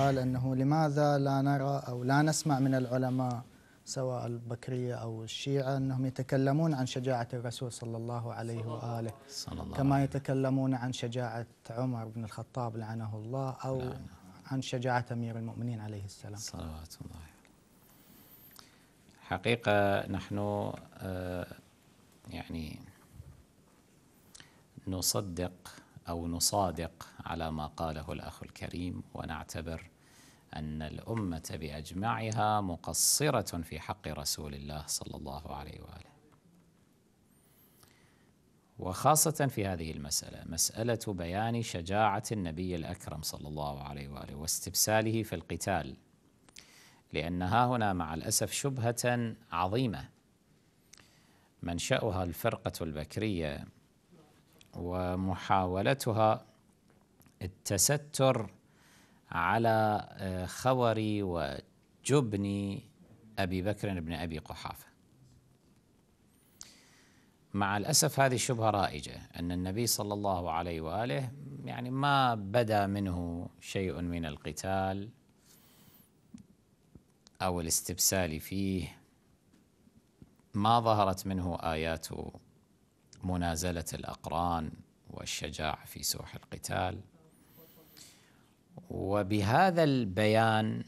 سؤال أنه لماذا لا نرى أو لا نسمع من العلماء سواء البكرية أو الشيعة أنهم يتكلمون عن شجاعة الرسول صلى الله عليه وآله صلى الله كما يتكلمون عن شجاعة عمر بن الخطاب لعنه الله أو عن شجاعة أمير المؤمنين عليه السلام صلوات الله حقيقة نحن آه، يعني نصدق أو نصادق على ما قاله الأخ الكريم ونعتبر أن الأمة بأجمعها مقصرة في حق رسول الله صلى الله عليه وآله وخاصة في هذه المسألة مسألة بيان شجاعة النبي الأكرم صلى الله عليه وآله واستبساله في القتال لأن ها هنا مع الأسف شبهة عظيمة منشأها الفرقة البكرية ومحاولتها التستر على آه، خور وجبن أبي بكر بن أبي قحافة مع الأسف هذه شبهة رائجة أن النبي صلى الله عليه وآله يعني ما بدا منه شيء من القتال أو الاستبسال فيه ما ظهرت منه آيات منازله الاقران والشجاعه في سوح القتال وبهذا البيان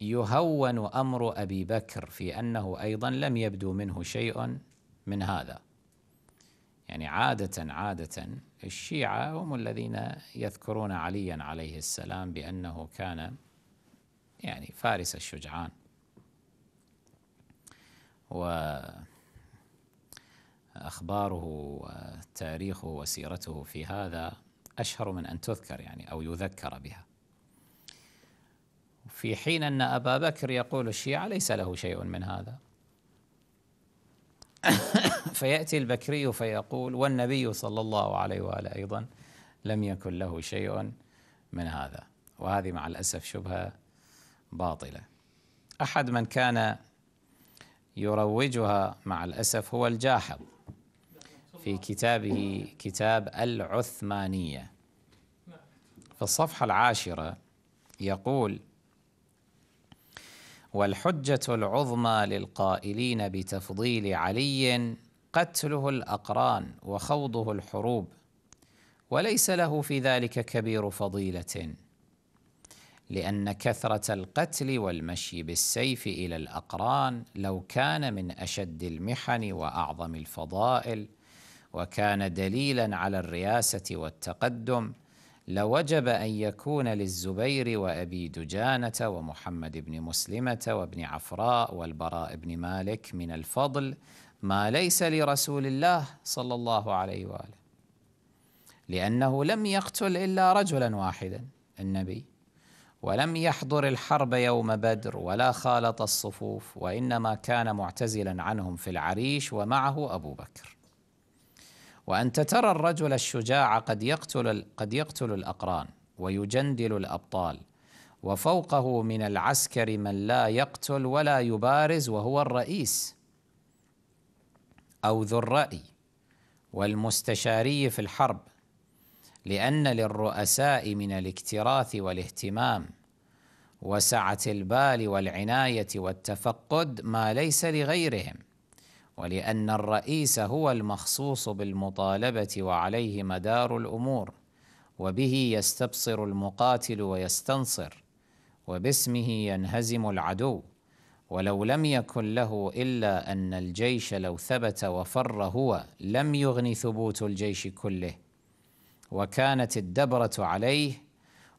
يهون امر ابي بكر في انه ايضا لم يبدو منه شيء من هذا يعني عاده عاده الشيعه هم الذين يذكرون عليا عليه السلام بانه كان يعني فارس الشجعان و أخباره وتاريخه وسيرته في هذا أشهر من أن تذكر يعني أو يذكر بها في حين أن أبا بكر يقول الشيعة ليس له شيء من هذا فيأتي البكري فيقول والنبي صلى الله عليه وآله أيضا لم يكن له شيء من هذا وهذه مع الأسف شبهة باطلة أحد من كان يروجها مع الأسف هو الجاحظ في كتابه كتاب العثمانية في الصفحة العاشرة يقول والحجة العظمى للقائلين بتفضيل علي قتله الأقران وخوضه الحروب وليس له في ذلك كبير فضيلة لأن كثرة القتل والمشي بالسيف إلى الأقران لو كان من أشد المحن وأعظم الفضائل وكان دليلا على الرياسه والتقدم لوجب ان يكون للزبير وابي دجانه ومحمد بن مسلمه وابن عفراء والبراء بن مالك من الفضل ما ليس لرسول الله صلى الله عليه واله لانه لم يقتل الا رجلا واحدا النبي ولم يحضر الحرب يوم بدر ولا خالط الصفوف وانما كان معتزلا عنهم في العريش ومعه ابو بكر وأنت ترى الرجل الشجاع قد يقتل قد يقتل الأقران ويجندل الأبطال وفوقه من العسكر من لا يقتل ولا يبارز وهو الرئيس أو ذو الرأي والمستشاري في الحرب لأن للرؤساء من الاكتراث والاهتمام وسعة البال والعناية والتفقد ما ليس لغيرهم ولأن الرئيس هو المخصوص بالمطالبة وعليه مدار الأمور وبه يستبصر المقاتل ويستنصر وباسمه ينهزم العدو ولو لم يكن له إلا أن الجيش لو ثبت وفر هو لم يغن ثبوت الجيش كله وكانت الدبرة عليه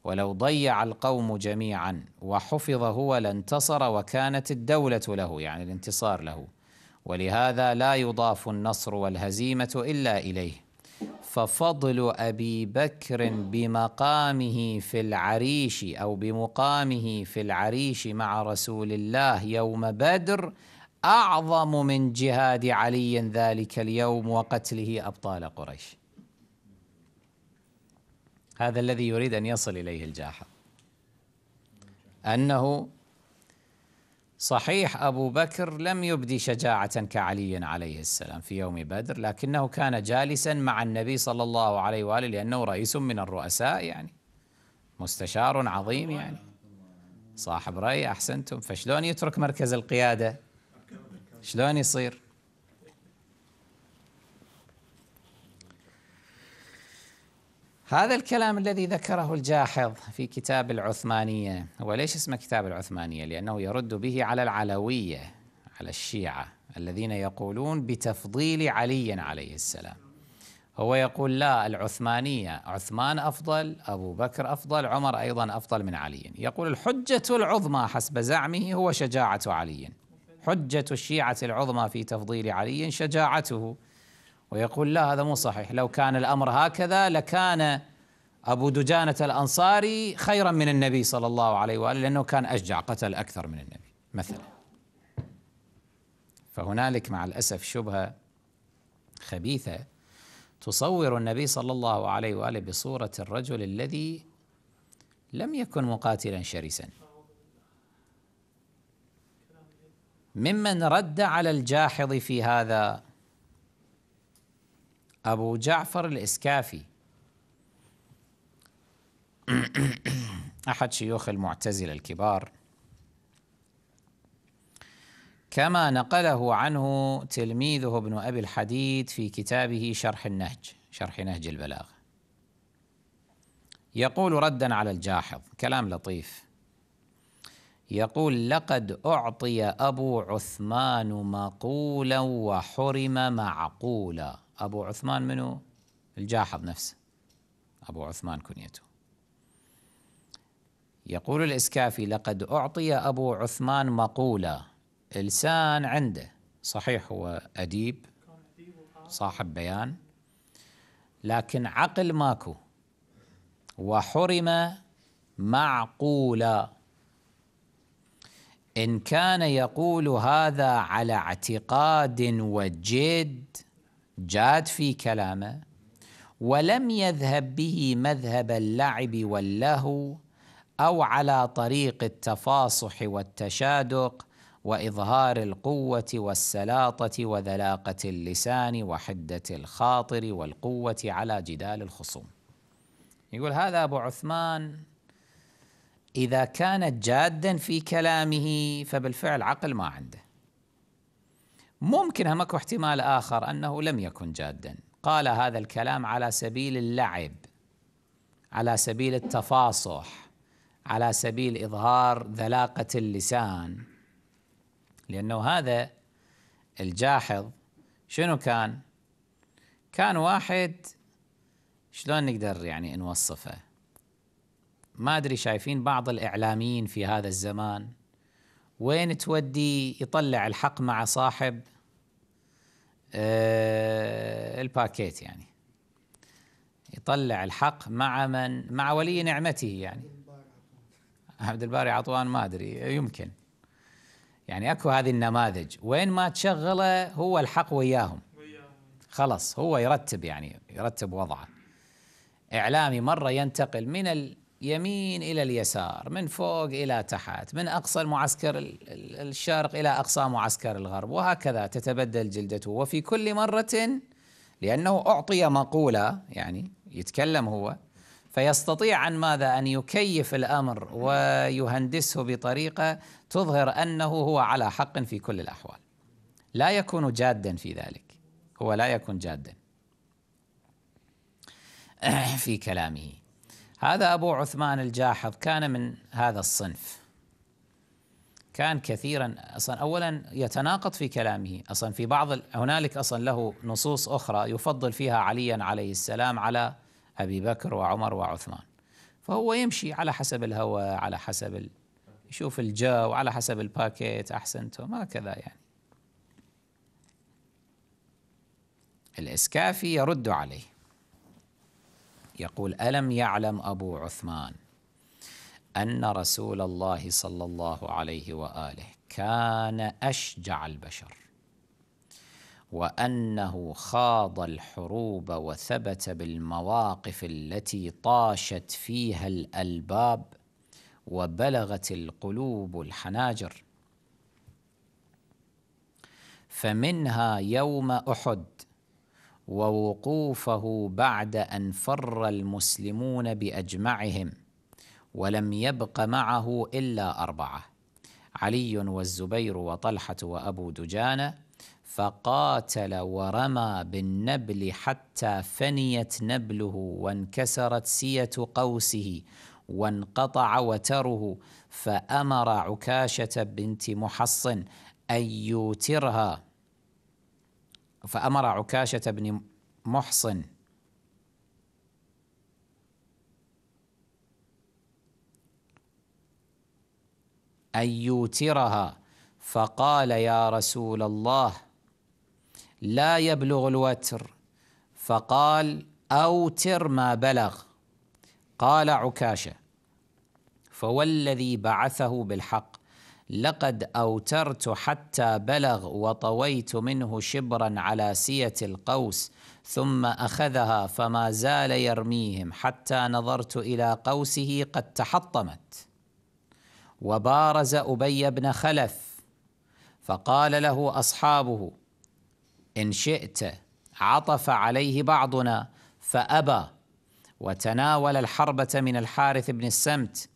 ولو ضيع القوم جميعا وحفظ هو لانتصر وكانت الدولة له يعني الانتصار له ولهذا لا يضاف النصر والهزيمة إلا إليه ففضل أبي بكر بمقامه في العريش أو بمقامه في العريش مع رسول الله يوم بدر أعظم من جهاد علي ذلك اليوم وقتله أبطال قريش هذا الذي يريد أن يصل إليه الجاحظ أنه صحيح أبو بكر لم يبدي شجاعة كعلي عليه السلام في يوم بدر لكنه كان جالسا مع النبي صلى الله عليه وآله لأنه رئيس من الرؤساء يعني مستشار عظيم يعني صاحب رأي أحسنتم فشلون يترك مركز القيادة شلون يصير هذا الكلام الذي ذكره الجاحظ في كتاب العثمانية هو ليش اسمه كتاب العثمانية لأنه يرد به على العلوية على الشيعة الذين يقولون بتفضيل علي عليه السلام هو يقول لا العثمانية عثمان أفضل أبو بكر أفضل عمر أيضا أفضل من علي يقول الحجة العظمى حسب زعمه هو شجاعة علي حجة الشيعة العظمى في تفضيل علي شجاعته ويقول لا هذا مو صحيح لو كان الأمر هكذا لكان أبو دجانة الأنصاري خيرا من النبي صلى الله عليه وآله لأنه كان أشجع قتل أكثر من النبي مثلا فهنالك مع الأسف شبهة خبيثة تصور النبي صلى الله عليه وآله بصورة الرجل الذي لم يكن مقاتلا شرسا ممن رد على الجاحظ في هذا أبو جعفر الإسكافي أحد شيوخ المعتزلة الكبار كما نقله عنه تلميذه ابن أبي الحديد في كتابه شرح النهج شرح نهج البلاغة يقول ردا على الجاحظ كلام لطيف يقول لقد أعطي أبو عثمان مقولا وحرم معقولا أبو عثمان منو الجاحظ نفسه أبو عثمان كنيته يقول الإسكافي لقد أعطي أبو عثمان مقولة لسان عنده صحيح هو أديب صاحب بيان لكن عقل ماكو وحرم معقولا إن كان يقول هذا على اعتقاد وجد جاد في كلامه ولم يذهب به مذهب اللعب واللهو او على طريق التفاصح والتشادق واظهار القوه والسلاطه وذلاقه اللسان وحده الخاطر والقوه على جدال الخصوم يقول هذا ابو عثمان اذا كانت جادا في كلامه فبالفعل عقل ما عنده ممكن همك احتمال آخر أنه لم يكن جادا قال هذا الكلام على سبيل اللعب على سبيل التفاصح على سبيل إظهار ذلاقة اللسان لأنه هذا الجاحظ شنو كان؟ كان واحد شلون نقدر يعني نوصفه؟ ما أدري شايفين بعض الإعلاميين في هذا الزمان وين تودي يطلع الحق مع صاحب آه، الباكيت يعني يطلع الحق مع من مع ولي نعمته يعني عبد الباري عطوان ما ادري يمكن يعني اكو هذه النماذج وين ما تشغله هو الحق وياهم خلص هو يرتب يعني يرتب وضعه اعلامي مره ينتقل من يمين إلى اليسار من فوق إلى تحت من أقصى المعسكر الشرق إلى أقصى معسكر الغرب وهكذا تتبدل جلدته وفي كل مرة لأنه أعطي مقولة يعني يتكلم هو فيستطيع عن ماذا أن يكيف الأمر ويهندسه بطريقة تظهر أنه هو على حق في كل الأحوال لا يكون جادا في ذلك هو لا يكون جادا في كلامه هذا أبو عثمان الجاحظ كان من هذا الصنف كان كثيرا أصلا أولا يتناقض في كلامه أصلا في بعض هنالك أصلا له نصوص أخرى يفضل فيها عليا عليه السلام على أبي بكر وعمر وعثمان فهو يمشي على حسب الهوى على حسب يشوف الجو على حسب الباكيت أحسنتم هكذا يعني الإسكافي يرد عليه يقول ألم يعلم أبو عثمان أن رسول الله صلى الله عليه وآله كان أشجع البشر وأنه خاض الحروب وثبت بالمواقف التي طاشت فيها الألباب وبلغت القلوب الحناجر فمنها يوم أحد ووقوفه بعد ان فر المسلمون باجمعهم ولم يبق معه الا اربعه علي والزبير وطلحه وابو دجانه فقاتل ورمى بالنبل حتى فنيت نبله وانكسرت سيه قوسه وانقطع وتره فامر عكاشه بنت محصن ان يوترها فأمر عكاشة بن محصن أن يوترها فقال يا رسول الله لا يبلغ الوتر فقال أوتر ما بلغ قال عكاشة فوالذي بعثه بالحق لقد أوترت حتى بلغ وطويت منه شبرا على سية القوس ثم أخذها فما زال يرميهم حتى نظرت إلى قوسه قد تحطمت وبارز أبي بن خلف فقال له أصحابه إن شئت عطف عليه بعضنا فأبى وتناول الحربة من الحارث بن السمت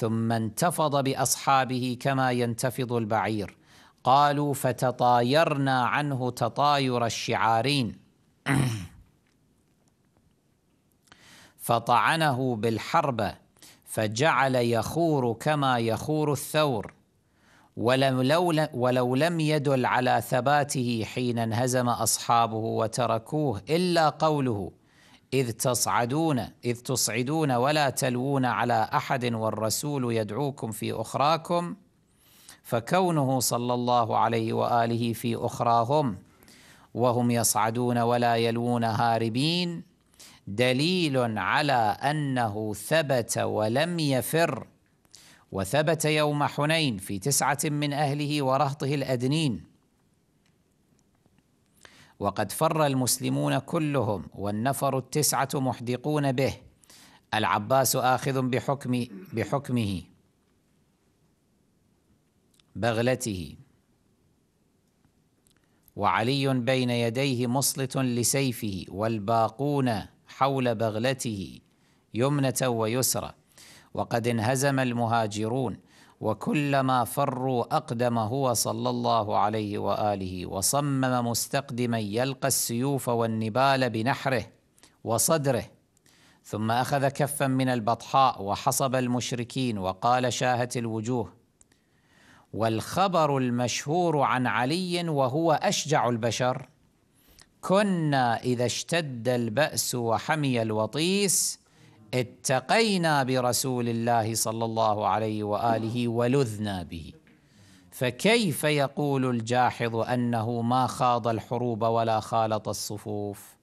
ثم انتفض باصحابه كما ينتفض البعير قالوا فتطايرنا عنه تطاير الشعارين فطعنه بالحربه فجعل يخور كما يخور الثور ولو, ولو لم يدل على ثباته حين انهزم اصحابه وتركوه الا قوله إذ تصعدون إذ تصعدون ولا تلوون على أحد والرسول يدعوكم في أخراكم فكونه صلى الله عليه وآله في أخراهم وهم يصعدون ولا يلوون هاربين دليل على أنه ثبت ولم يفر وثبت يوم حنين في تسعة من أهله ورهطه الأدنين وقد فر المسلمون كلهم والنفر التسعة محدقون به العباس آخذ بحكم بحكمه بغلته وعلي بين يديه مصلت لسيفه والباقون حول بغلته يمنة ويسرى وقد انهزم المهاجرون وكلما فروا اقدم هو صلى الله عليه واله وصمم مستقدما يلقى السيوف والنبال بنحره وصدره ثم اخذ كفا من البطحاء وحصب المشركين وقال شاهت الوجوه والخبر المشهور عن علي وهو اشجع البشر كنا اذا اشتد الباس وحمي الوطيس اتقينا برسول الله صلى الله عليه واله ولذنا به فكيف يقول الجاحظ انه ما خاض الحروب ولا خالط الصفوف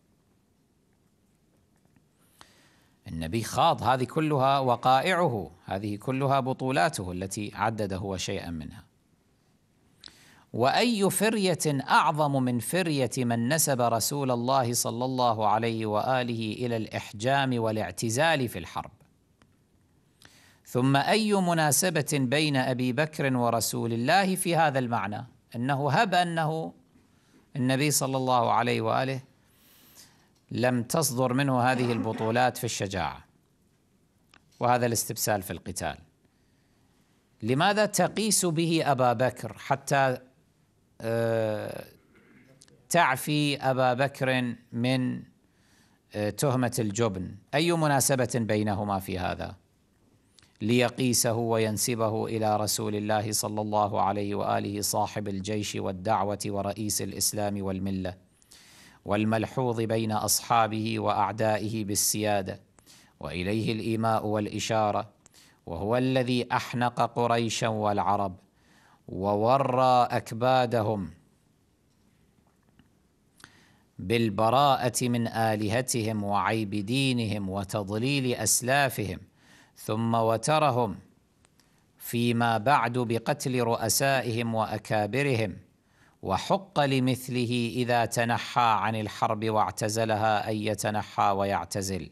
النبي خاض هذه كلها وقائعه هذه كلها بطولاته التي عدد هو شيئا منها واي فريه اعظم من فريه من نسب رسول الله صلى الله عليه واله الى الاحجام والاعتزال في الحرب ثم اي مناسبه بين ابي بكر ورسول الله في هذا المعنى انه هب انه النبي صلى الله عليه واله لم تصدر منه هذه البطولات في الشجاعه وهذا الاستبسال في القتال لماذا تقيس به ابا بكر حتى آه، تعفي ابا بكر من آه، تهمه الجبن اي مناسبه بينهما في هذا ليقيسه وينسبه الى رسول الله صلى الله عليه واله صاحب الجيش والدعوه ورئيس الاسلام والمله والملحوظ بين اصحابه واعدائه بالسياده واليه الايماء والاشاره وهو الذي احنق قريشا والعرب وورى اكبادهم بالبراءه من الهتهم وعيب دينهم وتضليل اسلافهم ثم وترهم فيما بعد بقتل رؤسائهم واكابرهم وحق لمثله اذا تنحى عن الحرب واعتزلها ان يتنحى ويعتزل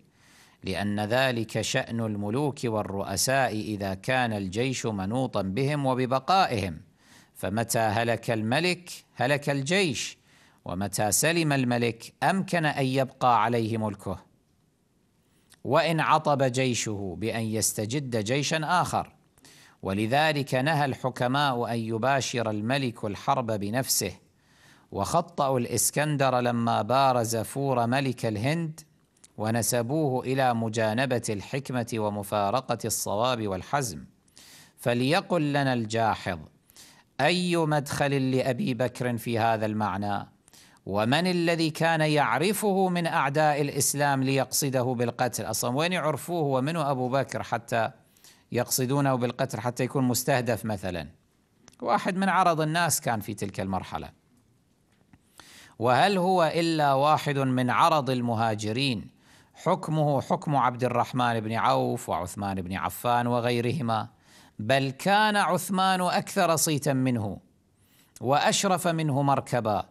لأن ذلك شأن الملوك والرؤساء إذا كان الجيش منوطا بهم وببقائهم فمتى هلك الملك هلك الجيش ومتى سلم الملك أمكن أن يبقى عليه ملكه وإن عطب جيشه بأن يستجد جيشا آخر ولذلك نهى الحكماء أن يباشر الملك الحرب بنفسه وخطأوا الإسكندر لما بارز فور ملك الهند ونسبوه الى مجانبه الحكمه ومفارقه الصواب والحزم فليقل لنا الجاحظ اي مدخل لابي بكر في هذا المعنى ومن الذي كان يعرفه من اعداء الاسلام ليقصده بالقتل اصلا وين يعرفوه ومن ابو بكر حتى يقصدونه بالقتل حتى يكون مستهدف مثلا واحد من عرض الناس كان في تلك المرحله وهل هو الا واحد من عرض المهاجرين حكمه حكم عبد الرحمن بن عوف وعثمان بن عفان وغيرهما بل كان عثمان اكثر صيتا منه واشرف منه مركبا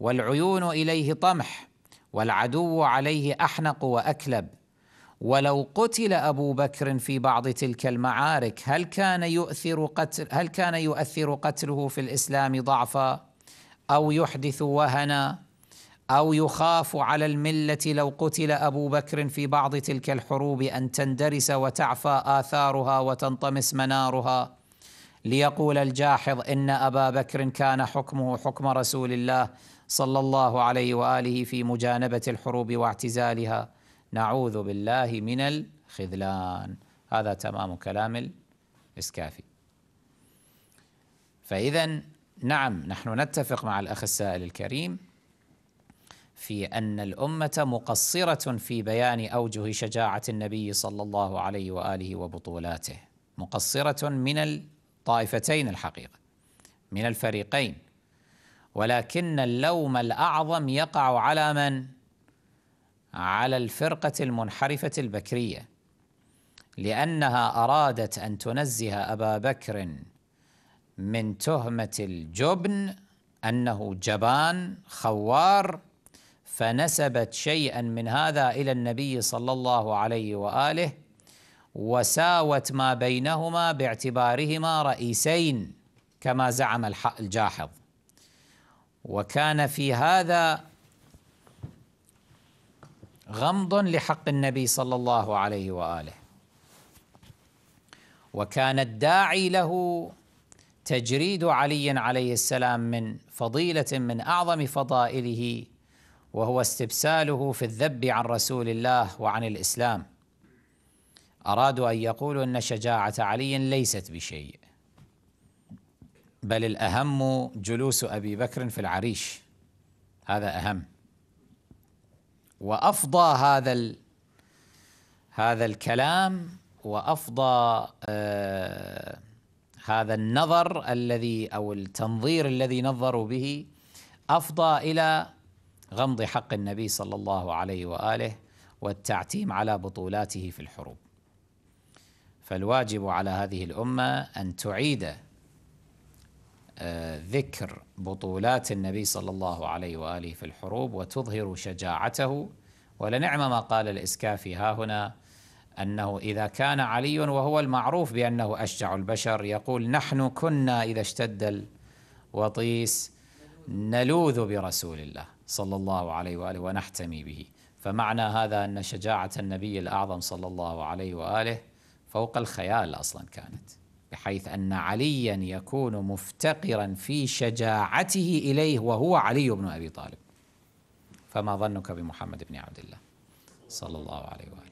والعيون اليه طمح والعدو عليه احنق واكلب ولو قتل ابو بكر في بعض تلك المعارك هل كان يؤثر قتل هل كان يؤثر قتله في الاسلام ضعفا او يحدث وهنا او يخاف على المله لو قتل ابو بكر في بعض تلك الحروب ان تندرس وتعفى اثارها وتنطمس منارها ليقول الجاحظ ان ابا بكر كان حكمه حكم رسول الله صلى الله عليه واله في مجانبه الحروب واعتزالها نعوذ بالله من الخذلان هذا تمام كلام الاسكافي فاذا نعم نحن نتفق مع الاخ السائل الكريم في أن الأمة مقصرة في بيان أوجه شجاعة النبي صلى الله عليه وآله وبطولاته مقصرة من الطائفتين الحقيقة من الفريقين ولكن اللوم الأعظم يقع على من؟ على الفرقة المنحرفة البكرية لأنها أرادت أن تنزه أبا بكر من تهمة الجبن أنه جبان خوار فنسبت شيئا من هذا الى النبي صلى الله عليه واله وساوت ما بينهما باعتبارهما رئيسين كما زعم الجاحظ وكان في هذا غمض لحق النبي صلى الله عليه واله وكان الداعي له تجريد علي عليه السلام من فضيله من اعظم فضائله وهو استبساله في الذب عن رسول الله وعن الاسلام ارادوا ان يقولوا ان شجاعه علي ليست بشيء بل الاهم جلوس ابي بكر في العريش هذا اهم وافضى هذا ال هذا الكلام وافضى آه هذا النظر الذي او التنظير الذي نظروا به افضى الى غمض حق النبي صلى الله عليه واله والتعتيم على بطولاته في الحروب فالواجب على هذه الامه ان تعيد آه، ذكر بطولات النبي صلى الله عليه واله في الحروب وتظهر شجاعته ولنعم ما قال الاسكافي ها هنا انه اذا كان علي وهو المعروف بانه اشجع البشر يقول نحن كنا اذا اشتد الوطيس نلوذ برسول الله صلى الله عليه واله ونحتمي به فمعنى هذا ان شجاعه النبي الاعظم صلى الله عليه واله فوق الخيال اصلا كانت بحيث ان عليا يكون مفتقرا في شجاعته اليه وهو علي بن ابي طالب فما ظنك بمحمد بن عبد الله صلى الله عليه واله